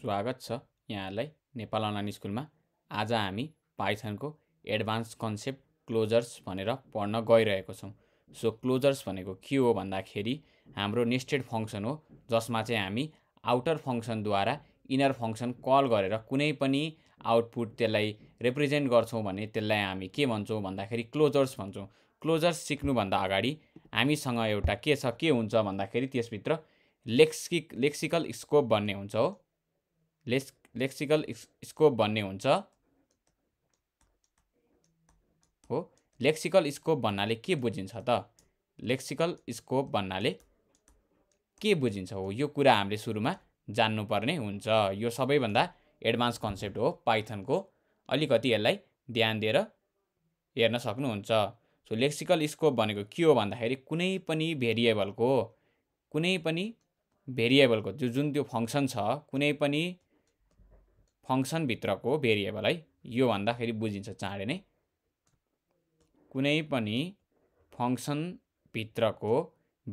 स्वागत छ यहाँलाई नेपाल अनलाइन स्कुलमा आज हामी पाइथनको एडभान्स कन्सेप्ट क्लोजर्स भनेर पढ्न गइरहेको छौँ सो क्लोजर्स भनेको के हो भन्दाखेरि हाम्रो नेस्टेड फङ्सन हो जसमा चाहिँ हामी आउटर फङ्सनद्वारा इनर फङ्सन कल गरेर कुनै पनि आउटपुट त्यसलाई रिप्रेजेन्ट गर्छौँ भने त्यसलाई हामी के भन्छौँ भन्दाखेरि क्लोजर्स भन्छौँ क्लोजर्स सिक्नुभन्दा अगाडि हामीसँग एउटा के छ के हुन्छ भन्दाखेरि त्यसभित्र लेक्सिक लेक्सिकल स्कोप भन्ने हुन्छ हो लेस लेक्सिकल स्कोप भन्ने हुन्छ हो लेक्सिकल स्कोप भन्नाले के बुझिन्छ त लेक्सिकल स्कोप भन्नाले के बुझिन्छ हो यो कुरा हामीले सुरुमा जान्नुपर्ने हुन्छ यो सबैभन्दा एडभान्स कन्सेप्ट हो पाइथनको अलिकति यसलाई ध्यान दिएर हेर्न सक्नुहुन्छ सो लेक्सिकल स्कोप भनेको के हो भन्दाखेरि कुनै पनि भेरिएबलको कुनै पनि भेरिएबलको जो जुन त्यो फङ्सन छ कुनै पनि फङ्सनभित्रको भेरिएबल है यो भन्दाखेरि बुझिन्छ चाँडै नै कुनै पनि फङ्सनभित्रको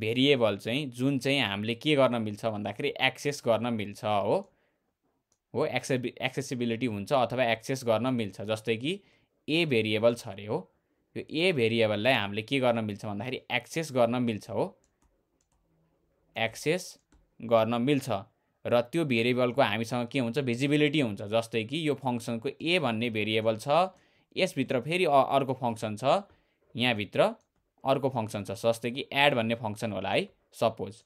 भेरिएबल चाहिँ जुन चाहिँ हामीले के गर्न मिल्छ भन्दाखेरि एक्सेस गर्न मिल्छ हो हो एक्सेबि एक्सेसिबिलिटी हुन्छ अथवा एक्सेस गर्न मिल्छ जस्तै कि ए भेरिएबल छ अरे हो यो ए भेरिएबललाई हामीले के गर्न मिल्छ भन्दाखेरि एक्सेस गर्न मिल्छ हो एक्सेस गर्न मिल्छ र त्यो भेरिएबलको हामीसँग के हुन्छ भिजिबिलिटी हुन्छ जस्तै कि यो फङ्सनको ए भन्ने भेरिएबल छ यसभित्र फेरि अर्को फङ्सन छ यहाँभित्र अर्को फङ्सन छ जस्तै कि एड भन्ने फङ्सन होला है सपोज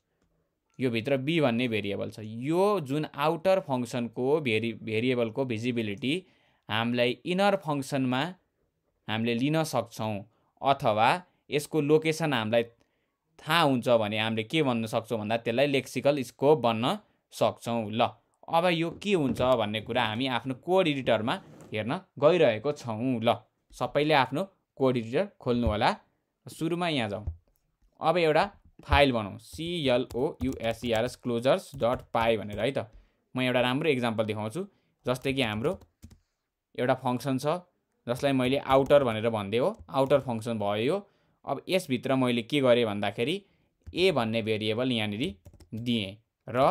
यो भित्र बी भन्ने भेरिएबल छ यो जुन आउटर फङ्सनको भेरि भेरिएबलको भिजिबिलिटी हामीलाई इनर फङ्सनमा हामीले लिन सक्छौँ अथवा यसको लोकेसन हामीलाई थाहा हुन्छ भने हामीले के भन्न सक्छौँ भन्दा त्यसलाई लेक्सिकल स्कोप भन्न सक्छौँ ल अब यो के हुन्छ भन्ने कुरा हामी आफ्नो कोड एडिटरमा हेर्न गइरहेको छौँ ल सबैले आफ्नो कोड एडिटर होला सुरुमा यहाँ जाउँ अब एउटा फाइल बनाउँ युएसइआरएस क्लोजर्स डट पाई भनेर है त म एउटा राम्रो इक्जाम्पल देखाउँछु जस्तै कि हाम्रो एउटा फङ्सन छ जसलाई मैले आउटर भनेर भनिदिएँ हो आउटर फङ्सन भयो यो अब यसभित्र मैले के गरेँ भन्दाखेरि ए भन्ने भेरिएबल यहाँनिर दिएँ र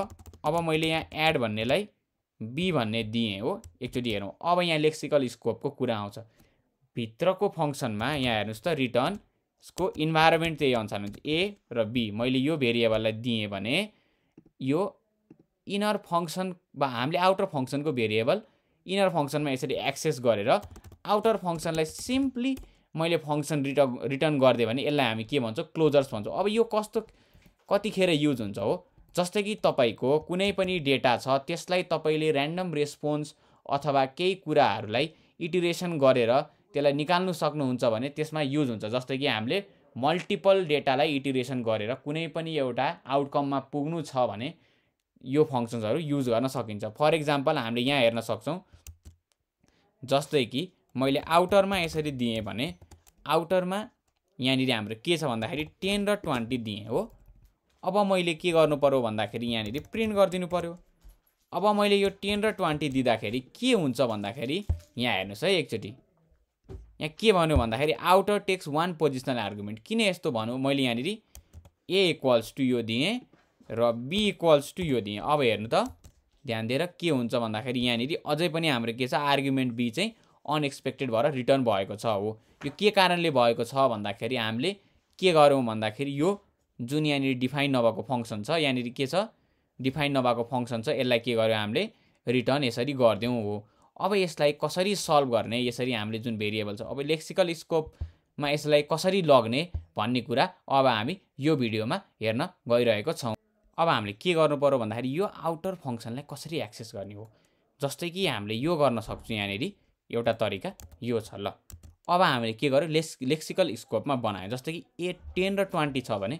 अब मैले यहाँ एड भन्नेलाई बी भन्ने दिएँ हो एकचोटि हेरौँ अब यहाँ लेक्सिकल स्कोपको कुरा आउँछ भित्रको फङ्सनमा यहाँ हेर्नुहोस् त रिटर्नको इन्भाइरोमेन्ट त्यही अनुसार हुन्छ ए र बी मैले यो भेरिएबललाई दिएँ भने यो इनर फङ्सन वा हामीले आउटर फङ्सनको भेरिएबल इनर फङ्सनमा यसरी एक्सेस गरेर आउटर फङ्सनलाई सिम्पली मैले फङ्सन रिटर्न रिटर्न गरिदिएँ भने यसलाई हामी के भन्छौँ क्लोजर्स भन्छौँ अब यो कस्तो कतिखेर युज हुन्छ हो जस्तै कि तपाईँको कुनै पनि डेटा छ त्यसलाई तपाईँले ऱ्यान्डम रेस्पोन्स अथवा केही कुराहरूलाई इटिरेसन गरेर त्यसलाई निकाल्नु सक्नुहुन्छ भने त्यसमा युज हुन्छ जस्तै कि हामीले मल्टिपल डेटालाई इटिरेसन गरेर कुनै पनि एउटा आउटकममा पुग्नु छ भने यो फङ्सन्सहरू युज गर्न सकिन्छ फर इक्जाम्पल हामीले यहाँ हेर्न सक्छौँ जस्तै कि मैले आउटरमा यसरी दिएँ भने आउटरमा यहाँनिर हाम्रो के छ भन्दाखेरि टेन र ट्वेन्टी दिएँ हो अब मैले के गर्नु पर्यो भन्दाखेरि यहाँनिर प्रिन्ट गरिदिनु पर्यो अब मैले यो टेन र ट्वेन्टी दिँदाखेरि के हुन्छ भन्दाखेरि यहाँ हेर्नुहोस् है एकचोटि यहाँ के भन्यो भन्दाखेरि outer takes one positional argument किन यस्तो भनौँ मैले यहाँनिर ए इक्वल्स टु यो दिएँ र बी इक्वल्स टु यो दिएँ अब हेर्नु त ध्यान दिएर के हुन्छ भन्दाखेरि यहाँनिर अझै पनि हाम्रो के छ आर्गुमेन्ट बी चाहिँ अनएक्सपेक्टेड भएर रिटर्न भएको छ हो यो के कारणले भएको छ भन्दाखेरि हामीले के गऱ्यौँ भन्दाखेरि यो जुन यहाँनिर डिफाइन नभएको फङ्सन छ यहाँनिर के छ डिफाइन नभएको फङ्सन छ यसलाई के गर्यो हामीले रिटर्न यसरी गरिदिउँ हो अब यसलाई कसरी सल्भ गर्ने यसरी हामीले जुन भेरिएबल छ अब लेक्सिकल स्कोपमा यसलाई कसरी लग्ने भन्ने कुरा अब हामी यो भिडियोमा हेर्न गइरहेको छौँ अब हामीले के गर्नु पऱ्यो भन्दाखेरि यो आउटर फङ्सनलाई कसरी एक्सेस गर्ने हो जस्तै कि हामीले यो गर्न सक्छौँ यहाँनिर एउटा तरिका यो छ ल अब हामीले के गर्यो लेस लेक्सिकल स्कोपमा बनायो जस्तै कि ए टेन र ट्वेन्टी छ भने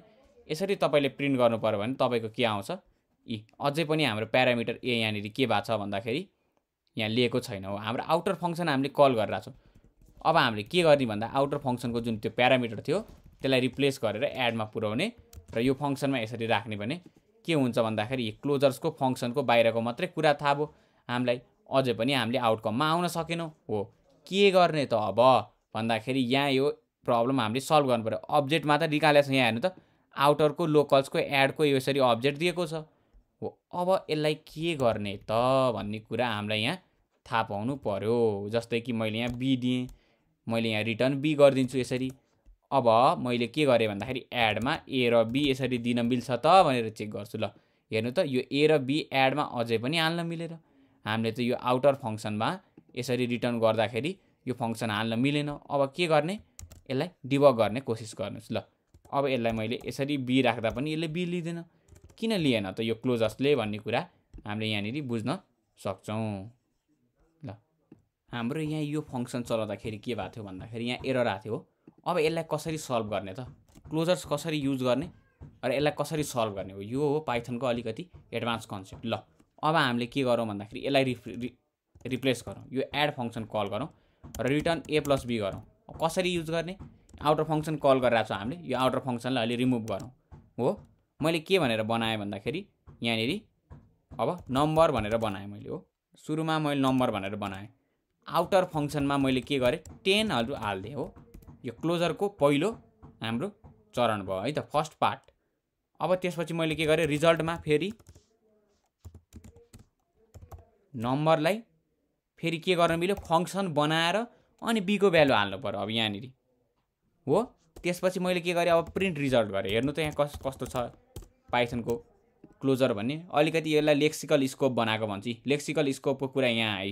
यसरी तपाईँले प्रिन्ट गर्नु पऱ्यो भने तपाईँको के आउँछ इ अझै पनि हाम्रो प्यारामिटर ए यहाँनिर के भएको छ भन्दाखेरि यहाँ लिएको छैन हो हाम्रो आउटर फङ्सन हामीले कल गरिरहेको छौँ अब हामीले के गर्ने भन्दा आउटर फङ्सनको जुन त्यो प्यारामिटर थियो त्यसलाई रिप्लेस गरेर एडमा पुऱ्याउने र यो फङ्सनमा यसरी राख्ने भने के हुन्छ भन्दाखेरि यो क्लोजर्सको फङ्सनको बाहिरको मात्रै कुरा थाहा भयो हामीलाई अझै पनि हामीले आउटकममा आउन सकेनौँ हो के गर्ने त अब भन्दाखेरि यहाँ यो प्रब्लम हामीले सल्भ गर्नु पऱ्यो अब्जेक्टमा त निकालेको छ यहाँ हेर्नु त आउटरको लोकल्सको एडको यसरी अब्जेक्ट दिएको छ हो अब यसलाई के गर्ने त भन्ने कुरा हामीलाई यहाँ थाहा पाउनु पर्यो जस्तै कि मैले यहाँ बी दिएँ मैले यहाँ रिटर्न बी गरिदिन्छु यसरी अब मैले के गरेँ भन्दाखेरि एडमा ए र बी यसरी दिन मिल्छ त भनेर चेक गर्छु ल हेर्नु त यो ए र बी एडमा अझै पनि हाल्न मिलेर हामीले त यो आउटर फङ्सनमा यसरी रिटर्न गर्दाखेरि यो फङ्सन हाल्न मिलेन अब के गर्ने यसलाई डिभग गर्ने कोसिस गर्नुहोस् ल अब यसलाई मैले यसरी बी राख्दा पनि यसले बी लिँदैन किन लिएन त यो क्लोजर्सले भन्ने कुरा हामीले यहाँनिर बुझ्न सक्छौँ ल हाम्रो यहाँ यो फङ्सन चलाउँदाखेरि के भएको थियो भन्दाखेरि यहाँ एरर आएको थियो अब यसलाई कसरी सल्भ गर्ने त क्लोजर्स कसरी युज गर्ने र यसलाई कसरी सल्भ गर्ने हो यो हो पाइथनको अलिकति एडभान्स कन्सेप्ट ल अब हामीले के गरौँ भन्दाखेरि यसलाई रि रिप्लेस गरौँ यो एड फङ्सन कल गरौँ र रिटर्न ए प्लस बी गरौँ कसरी युज गर्ने आउटर फङ्सन कल गरिरहेको छौँ हामीले यो आउटर फङ्सनलाई अहिले रिमुभ गरौँ हो मैले के भनेर बनाएँ भन्दाखेरि यहाँनिर अब नम्बर भनेर बनाएँ मैले हो सुरुमा मैले नम्बर भनेर बनाएँ आउटर फङ्सनमा मैले के गरेँ टेनहरू हालिदिएँ हो यो क्लोजरको पहिलो हाम्रो चरण भयो है त फर्स्ट पार्ट अब त्यसपछि मैले के गरेँ रिजल्टमा फेरि नम्बरलाई फेरि के गर्न मिल्यो फङ्सन बनाएर अनि बीको भ्यालु हाल्नु पऱ्यो अब यहाँनिर हो त्यसपछि मैले के गरेँ अब प्रिन्ट रिजल्ट गरेँ हेर्नु त यहाँ कस कस्तो छ पाइथनको क्लोजर भन्ने अलिकति यसलाई लेक्सिकल स्कोप बनाएको भन्छ लेक्सिकल स्कोपको कुरा यहाँ आइ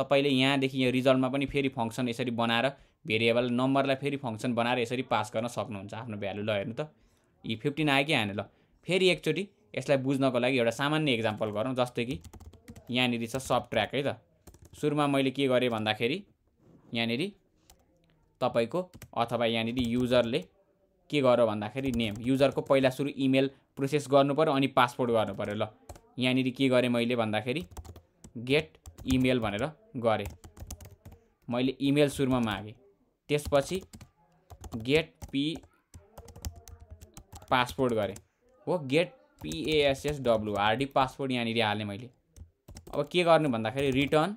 तपाईँले यहाँदेखि यहाँ रिजल्टमा पनि फेरि फङ्सन यसरी बनाएर भेरिएबल नम्बरलाई फेरि फङ्सन बनाएर यसरी पास गर्न सक्नुहुन्छ आफ्नो भ्यालु ल हेर्नु त यी फिफ्टिन आयो कि आएन ल फेरि एकचोटि यसलाई बुझ्नको लागि एउटा सामान्य इक्जाम्पल गरौँ जस्तै कि यहाँनिर छ सब ट्र्याक है त सुरुमा मैले के गरेँ भन्दाखेरि यहाँनिर तपाईँको अथवा यहाँनिर युजरले के गर भन्दाखेरि नेम युजरको पहिला सुरु इमेल प्रोसेस पऱ्यो अनि पासपोर्ट गर्नु पऱ्यो ल यहाँनिर के गरेँ मैले भन्दाखेरि गेट इमेल भनेर गरेँ मैले इमेल सुरुमा मागेँ त्यसपछि गेट पी पासपोर्ट गरेँ हो गेट पिएएसएस डब्लुआरडी पासपोर्ट यहाँनिर हालेँ मैले अब के गर्नु भन्दाखेरि रिटर्न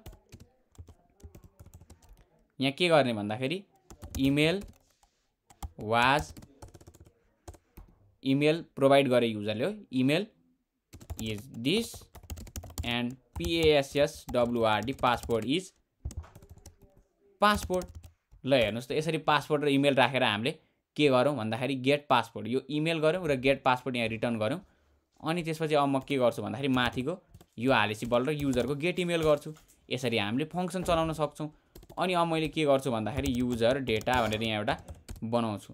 यहाँ के गर्ने भन्दाखेरि इमेल वाज इमेल प्रोभाइड गरे युजरले हो email is this and p a s s w r d passport is passport ल हेर्नुहोस् त यसरी पासपोर्ट र इमेल राखेर हामीले के गरौँ भन्दाखेरि गेट पासपोर्ट यो इमेल गऱ्यौँ र गेट पासपोर्ट यहाँ रिटर्न गऱ्यौँ अनि त्यसपछि अब म के गर्छु भन्दाखेरि माथिको यो बल र युजरको गेट इमेल गर्छु यसरी हामीले फङ्सन चलाउन सक्छौँ अनि अब मैले के गर्छु भन्दाखेरि युजर डेटा भनेर यहाँ एउटा बनाउँछु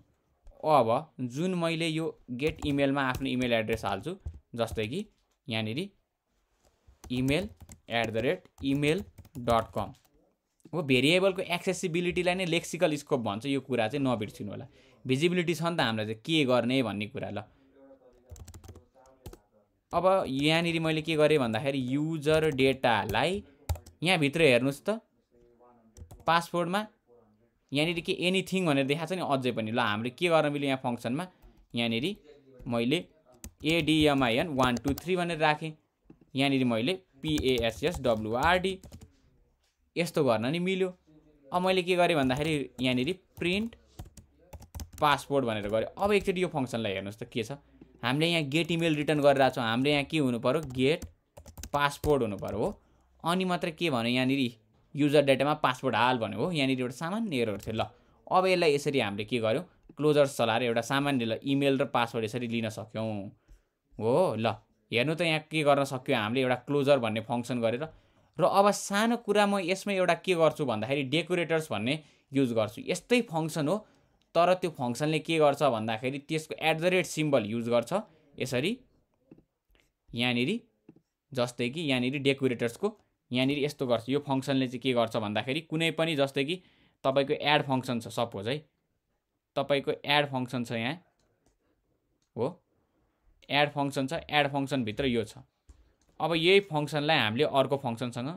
अब जुन मैले यो गेट इमेलमा आफ्नो इमेल एड्रेस हाल्छु जस्तै कि यहाँनिर email at the rate email dot com हो भेरिएबलको एक्सेसिबिलिटीलाई नै लेक्सिकल स्कोप भन्छ यो कुरा चाहिँ नबिर्सिनु होला भिजिबिलिटी छ नि त हामीलाई चाहिँ के गर्ने भन्ने कुरा ल अब यहाँनिर मैले के गरेँ भन्दाखेरि युजर डेटालाई यहाँभित्र हेर्नुहोस् त पासवर्डमा यहाँनिर के एनिथिङ भनेर देखाएको छ नि अझै पनि ल हामीले के गर्न मिल्यो यहाँ फङ्सनमा यहाँनिर मैले एडिएमआइएन वान टू थ्री भनेर राखेँ यहाँनिर मैले पिएएसएस डब्लुआरडी यस्तो गर्न नि मिल्यो अब मैले के गरेँ भन्दाखेरि यहाँनिर प्रिन्ट पासपोर्ट भनेर गरेँ अब एकचोटि यो फङ्सनलाई हेर्नुहोस् त के छ हामीले यहाँ गेट इमेल रिटर्न गरिरहेको छौँ हामीले यहाँ के हुनु गेट पासपोर्ट हुनु हो अनि मात्र के भन्यो यहाँनिर युजर डेटामा पासवर्ड हाल भनेको हो यहाँनिर एउटा सामान्य एरर थियो ल अब यसलाई यसरी हामीले के गर्यौँ क्लोजर चलाएर एउटा सामान्य इमेल र पासवर्ड यसरी लिन सक्यौँ हो ल हेर्नु त यहाँ के गर्न सक्यो हामीले एउटा क्लोजर भन्ने फङ्सन गरेर र अब सानो कुरा म यसमा एउटा के गर्छु भन्दाखेरि डेकोरेटर्स भन्ने युज गर्छु यस्तै फङ्सन हो तर त्यो फङ्सनले के गर्छ भन्दाखेरि त्यसको at the rate symbol use गर्छ यसरी यहाँनिर जस्तै कि यहाँनिर डेकोरेटर्सको यहाँनिर यस्तो गर्छ यो फङ्सनले चाहिँ के गर्छ भन्दाखेरि कुनै पनि जस्तै कि तपाईँको एड फङ्सन छ सपोज है तपाईँको एड फङ्सन छ यहाँ हो एड फङ्सन छ एड फङ्सनभित्र यो छ अब यही फङ्सनलाई हामीले अर्को फङ्सनसँग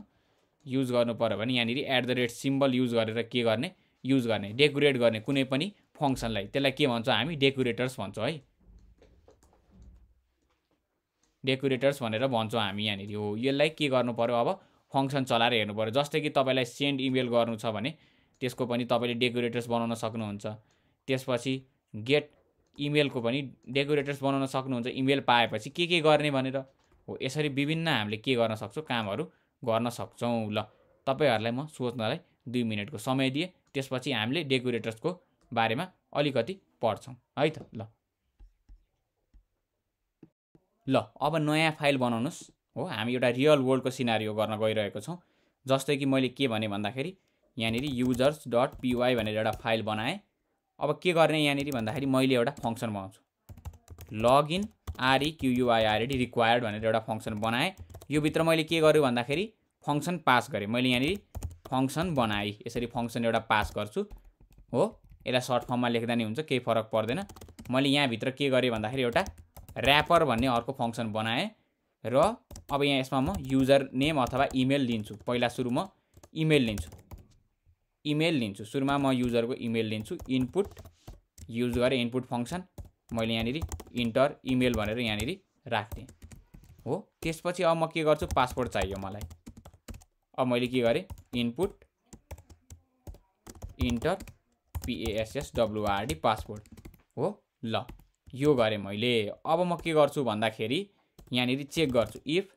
युज गर्नु पऱ्यो भने यहाँनिर at the rate symbol use गरेर के गर्ने युज गर्ने डेकोरेट गर्ने कुनै पनि फङ्सनलाई त्यसलाई के भन्छौँ हामी डेकोरेटर्स भन्छौँ है डेकोरेटर्स भनेर भन्छौँ हामी यहाँनिर हो यसलाई के गर्नु पऱ्यो अब फङ्सन चलाएर हेर्नु पऱ्यो जस्तै कि तपाईँलाई सेन्ड इमेल गर्नु छ भने त्यसको पनि तपाईँले डेकोरेटर्स बनाउन सक्नुहुन्छ त्यसपछि गेट इमेलको पनि डेकोरेटर्स बनाउन सक्नुहुन्छ इमेल पाएपछि के के गर्ने भनेर हो यसरी विभिन्न हामीले के गर्न सक्छौँ कामहरू गर्न सक्छौँ ल तपाईँहरूलाई म सोच्नलाई दुई मिनटको समय दिएँ त्यसपछि हामीले डेकोरेटर्सको बारेमा अलिकति पढ्छौँ है त ल ल अब नयाँ फाइल बनाउनुहोस् हो हामी एउटा रियल वर्ल्डको सिनारियो गर्न गइरहेको छौँ जस्तै कि मैले के भने भन्दाखेरि यहाँनिर युजर्स डट पिवाई भनेर एउटा फाइल बनाएँ अब के गर्ने यहाँनिर भन्दाखेरि मैले एउटा फङ्सन बनाउँछु लगइन आरइक्युयुआइआरडी रिक्वायर्ड भनेर एउटा फङ्सन बनाएँ यो भित्र मैले के गरेँ भन्दाखेरि फङ्सन पास गरेँ मैले यहाँनिर फङ्सन बनाएँ यसरी फङ्सन एउटा पास गर्छु हो यसलाई सर्ट फर्ममा लेख्दा नै हुन्छ केही फरक पर्दैन मैले यहाँभित्र के गरेँ भन्दाखेरि एउटा ऱ्यापर भन्ने अर्को फङ्सन बनाएँ र अब यहाँ यसमा म युजर नेम अथवा इमेल लिन्छु पहिला सुरु म इमेल लिन्छु इमेल लिन्छु सुरुमा म युजरको इमेल लिन्छु इनपुट युज गरेँ इनपुट फङ्सन मैले यहाँनिर इन्टर इमेल भनेर यहाँनिर राख्दिएँ हो त्यसपछि अब म के गर्छु पासपोर्ट चाहियो मलाई अब मैले के गरेँ input enter p a s s w r d passport हो ल यो गरेँ मैले अब म के गर्छु भन्दाखेरि यहाँनिर चेक गर्छु if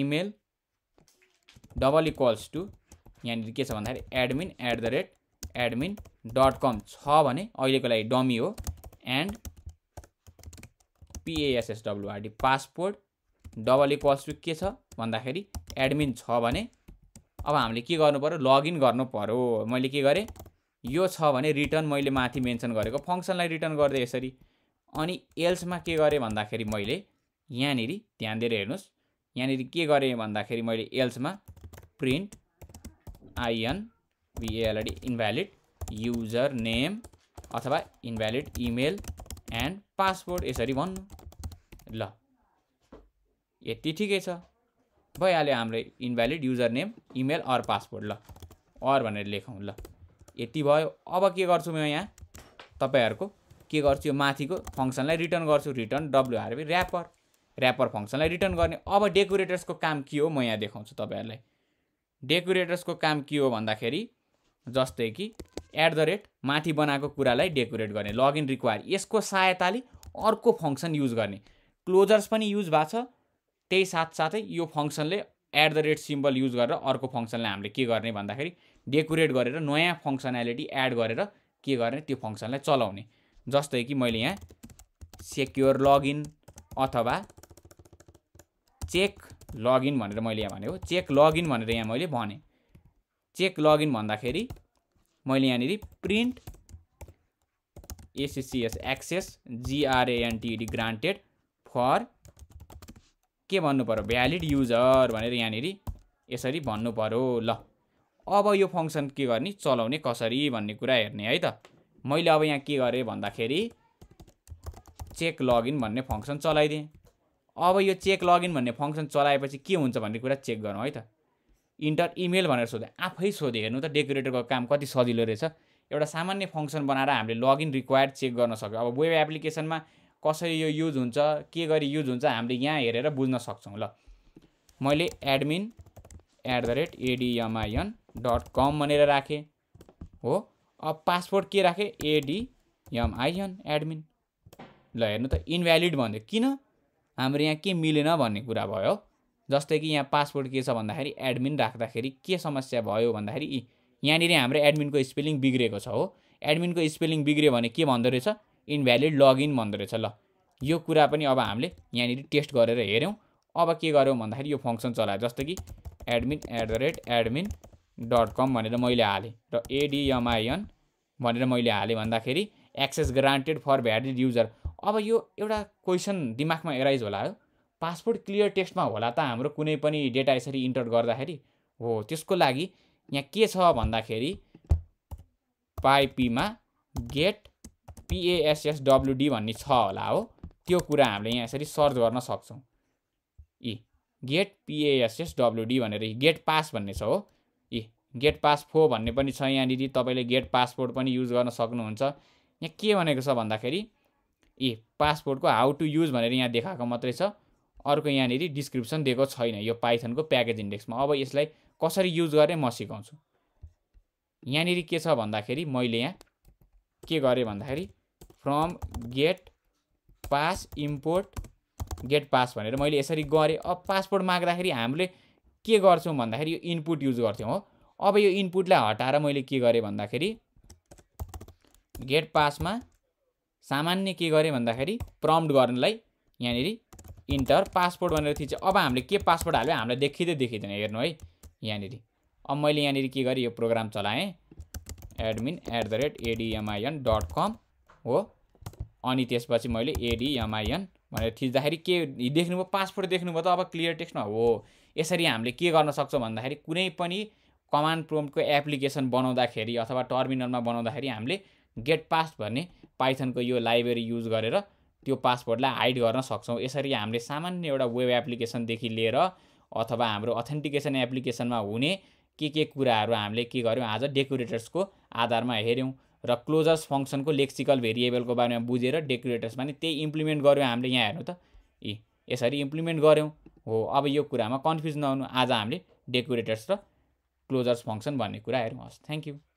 email double equals to यहाँनिर के छ भन्दाखेरि admin at the rate admin dot कम छ भने अहिलेको लागि डमी हो and पिएएसएसडब्लुआरडी passport double equals to के छ भन्दाखेरि एडमिन छ भने अब हामीले के गर्नु पऱ्यो लगइन गर्नु पऱ्यो मैले के गरेँ यो छ भने रिटर्न मैले माथि मेन्सन गरेको फङ्सनलाई रिटर्न गर्दै यसरी अनि एल्समा के गरेँ भन्दाखेरि मैले यहाँनिर ध्यान दिएर हेर्नुहोस् यहाँनिर के गरेँ भन्दाखेरि मैले एल्समा print i n b l a d invalid user name अथवा इन्भ्यालिड इमेल एन्ड पासवर्ड यसरी भन्नु ल यति ठिकै छ भइहाल्यो हाम्रो invalid user name email or password ल अर भनेर लेखौँ ल यति भयो अब के गर्छु म यहाँ तपाईँहरूको के गर्छु यो माथिको फङ्सनलाई रिटर्न गर्छु रिटर्न डब्लुआरबी ऱ्यापर ऱ्यापर फङ्सनलाई रिटर्न गर्ने अब डेकोरेटर्सको काम के हो म यहाँ देखाउँछु तपाईँहरूलाई डेकोरेटर्सको काम के हो भन्दाखेरि जस्तै कि एट द रेट माथि बनाएको कुरालाई डेकोरेट गर्ने लगइन रिक्वायर यसको सहायताले अर्को फङ्सन युज गर्ने क्लोजर्स पनि युज भएको छ त्यही साथसाथै यो फङ्सनले at the rate symbol use गरेर अर्को फङ्सनलाई हामीले के गर्ने भन्दाखेरि डेकोरेट गरेर नयाँ फङ्सनालिटी एड गरेर के गर्ने त्यो फङ्सनलाई चलाउने जस्तै कि मैले यहाँ सेक्योर लगइन अथवा चेक लगइन भनेर मैले यहाँ भनेको चेक लगइन भनेर यहाँ मैले भने चेक लगइन भन्दाखेरि मैले यहाँनिर print a c c s access g r a n t d granted for के भन्नु पऱ्यो भ्यालिड युजर भनेर यहाँनिर यसरी भन्नु पऱ्यो ल अब यो फङ्सन के गर्ने चलाउने कसरी भन्ने कुरा हेर्ने है त मैले अब यहाँ के गरेँ भन्दाखेरि चेक लगइन भन्ने फङ्सन चलाइदिएँ अब यो चेक लगइन भन्ने फङ्सन चलाएपछि के हुन्छ भन्ने कुरा चेक गरौँ है त इन्टर इमेल भनेर सोध्यो आफै सोध्यो हेर्नु त डेकोरेटरको काम कति सजिलो रहेछ एउटा सामान्य फङ्सन बनाएर हामीले लगइन रिक्वायर चेक गर्न सक्यो अब वेब एप्लिकेसनमा कसरी यो युज हुन्छ के गरी युज हुन्छ हामीले यहाँ हेरेर बुझ्न सक्छौँ ल मैले admin at the rate a d m i n dot com भनेर राखेँ हो अब पासपोर्ट के राखेँ एडिएमआइएन एडमिन ल हेर्नु त इन्भ्यालिड भन्यो किन हाम्रो यहाँ के मिलेन भन्ने कुरा भयो जस्तै कि यहाँ पासपोर्ट के छ भन्दाखेरि एडमिन राख्दाखेरि के समस्या भयो भन्दाखेरि यहाँनिर हाम्रो एडमिनको स्पेलिङ बिग्रेको छ हो एडमिनको स्पेलिङ बिग्रियो भने के भन्दो रहेछ इनभ्यालिड लगइन भन्दो रहेछ ल यो कुरा पनि अब हामीले यहाँनिर टेस्ट गरेर हेऱ्यौँ अब के गऱ्यौँ भन्दाखेरि यो फङ्सन चलायो जस्तो कि admin at the rate admin dot com भनेर मैले हालेँ र एडिएमआइएन भनेर मैले हालेँ भन्दाखेरि access granted for valid user अब यो एउटा क्वेसन दिमागमा एराइज होला हो पासपोर्ट क्लियर टेक्स्टमा होला त हाम्रो कुनै पनि डेटा यसरी इन्टर गर्दाखेरि हो त्यसको लागि यहाँ के छ भन्दाखेरि पाइपीमा गेट पिएएसएसडब्लुडी भन्ने छ होला हो त्यो कुरा हामीले यहाँ यसरी सर्च गर्न सक्छौँ ए गेट पिएएसएसडब्लुडी भनेर गेट पास भन्ने छ हो इ गेट पास फो भन्ने पनि छ यहाँनिर तपाईँले गेट पासपोर्ट पनि युज गर्न सक्नुहुन्छ यहाँ के भनेको छ भन्दाखेरि ए पासपोर्टको हाउ टु युज भनेर यहाँ देखाएको मात्रै छ अर्को यहाँनिर डिस्क्रिप्सन दिएको छैन यो पाइथनको प्याकेज इन्डेक्समा अब यसलाई कसरी युज गरेँ म सिकाउँछु यहाँनिर के छ भन्दाखेरि मैले यहाँ के गरेँ भन्दाखेरि from get pass import get pass भनेर मैले यसरी गरेँ अब पासपोर्ट माग्दाखेरि हामीले के गर्छौँ भन्दाखेरि यो इनपुट युज गर्थ्यौँ हो अब यो इनपुटलाई हटाएर मैले के गरेँ भन्दाखेरि गेट पासमा सामान्य के गरेँ भन्दाखेरि प्रम्प्ट गर्नलाई यहाँनिर इन्टर पासपोर्ट भनेर थिच्यो अब हामीले के पासपोर्ट हाल्यो हामीलाई देखिँदै देखिँदैन हेर्नु है यहाँनिर अब मैले यहाँनिर के गरेँ यो प्रोग्राम चलाएँ admin at the rate a d m i n dot com हो अनि त्यसपछि मैले एडिएमआइएन भनेर थिच्दाखेरि के देख्नुभयो पासपोर्ट देख्नुभयो त अब क्लियर टेक्स्टमा हो यसरी हामीले के गर्न सक्छौँ भन्दाखेरि कुनै पनि कमान्ड प्रोमको एप्लिकेसन बनाउँदाखेरि अथवा टर्मिनलमा बनाउँदाखेरि हामीले गेट पास भन्ने पाइथनको यो लाइब्रेरी युज गरेर त्यो पासवर्डलाई हाइड गर्न सक्छौँ यसरी हामीले सामान्य एउटा वेब एप्लिकेसनदेखि लिएर अथवा हाम्रो अथेन्टिकेसन एप्लिकेसनमा हुने के के कुराहरू हामीले के गर्यौँ आज डेकोरेटर्सको आधारमा हेऱ्यौँ र क्लोजर्स फङ्सनको लेक्सिकल भेरिएबलको बारेमा बुझेर डेकोरेटर्समा पनि त्यही इम्प्लिमेन्ट गऱ्यौँ हामीले यहाँ हेर्नु त ए यसरी इम्प्लिमेन्ट गऱ्यौँ हो अब यो कुरामा कन्फ्युज नहुनु आज हामीले डेकोरेटर्स र क्लोजर्स फङ्सन भन्ने कुरा हेरौँ हस् थ्याङ्क यू